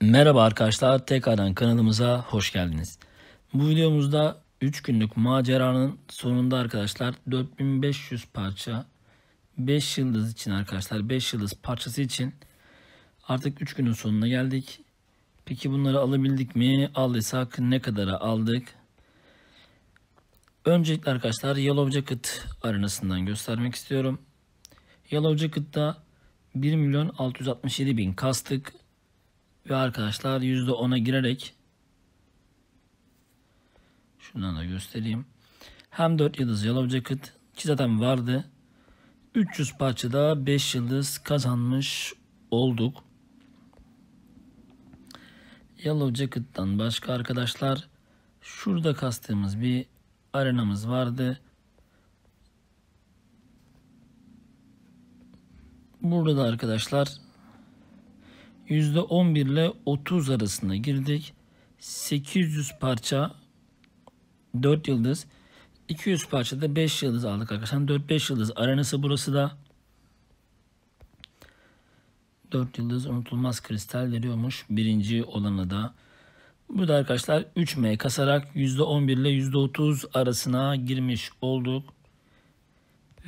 Merhaba arkadaşlar tekrardan kanalımıza hoş geldiniz. Bu videomuzda 3 günlük maceranın sonunda arkadaşlar 4500 parça 5 yıldız için arkadaşlar 5 yıldız parçası için artık 3 günün sonuna geldik. Peki bunları alabildik mi? Aldıysak ne kadara aldık? Öncelikle arkadaşlar Yellow Jacket arenasından göstermek istiyorum. Yellow Jacket'ta 1 milyon 667 bin kastık ve arkadaşlar %10'a girerek şundan da göstereyim. Hem 4 yıldız Yellow Jacket ki zaten vardı. 300 parçada 5 yıldız kazanmış olduk. Yellow Jacket'tan başka arkadaşlar şurada kastığımız bir arenamız vardı. Burada da arkadaşlar %11 ile 30 arasında girdik. 800 parça 4 yıldız 200 da 5 yıldız aldık arkadaşlar. 4-5 yıldız arenası burası da. 4 yıldız unutulmaz kristal veriyormuş. Birinci olanı da bu da arkadaşlar 3M kasarak %11 ile %30 arasına girmiş olduk.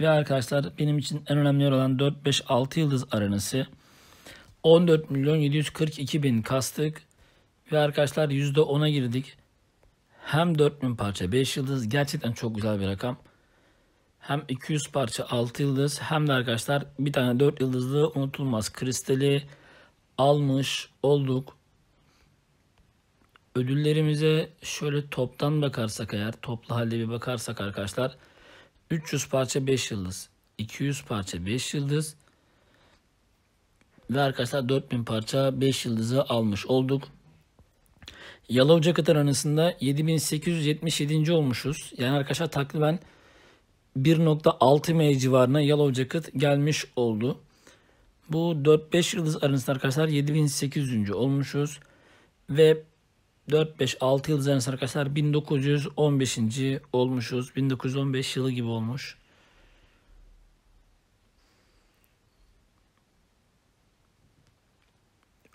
Ve arkadaşlar benim için en önemli olan 4-5-6 yıldız aranası. 14 milyon 742 bin kastık. Ve arkadaşlar %10'a girdik. Hem 4000 parça 5 yıldız gerçekten çok güzel bir rakam. Hem 200 parça 6 yıldız hem de arkadaşlar bir tane 4 yıldızlı unutulmaz kristali almış olduk. Ödüllerimize şöyle toptan bakarsak eğer, toplu halde bir bakarsak arkadaşlar. 300 parça 5 yıldız, 200 parça 5 yıldız ve arkadaşlar 4000 parça 5 yıldızı almış olduk. Yellow Jacket aranasında 7877. olmuşuz. Yani arkadaşlar takriben 1.6 M civarına Yellow Jacket gelmiş oldu. Bu 4-5 yıldız arasında arkadaşlar 7800. olmuşuz. Ve 4-5-6 yıl üzerine arkadaşlar 1915. olmuşuz. 1915 yılı gibi olmuş.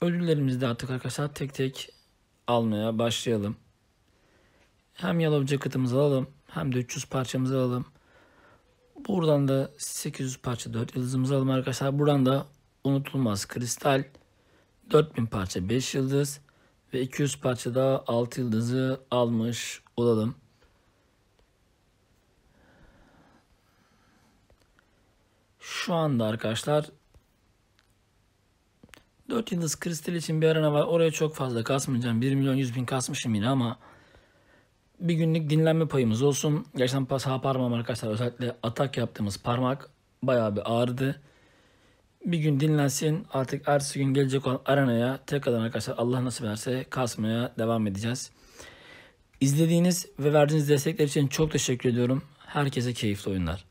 Ödüllerimizi de artık arkadaşlar tek tek almaya başlayalım. Hem yellow jacket'ımızı alalım hem de 300 parçamızı alalım. Buradan da 800 parça 4 yıldızımızı alalım arkadaşlar. Buradan da unutulmaz kristal 4000 parça 5 yıldız ve 200 parçada 6 yıldızı almış olalım. Şu anda arkadaşlar 4 yıldız kristal için bir arana var. Oraya çok fazla kasmayacağım. 1 milyon 100 bin kasmışım yine ama bir günlük dinlenme payımız olsun. Gerçekten sağ parmağım arkadaşlar özellikle atak yaptığımız parmak bayağı bir ağrıdı bir gün dinlensin. Artık ertesi gün gelecek olan Aranaya tekrardan arkadaşlar Allah nasip ederse kasmaya devam edeceğiz. İzlediğiniz ve verdiğiniz destekler için çok teşekkür ediyorum. Herkese keyifli oyunlar.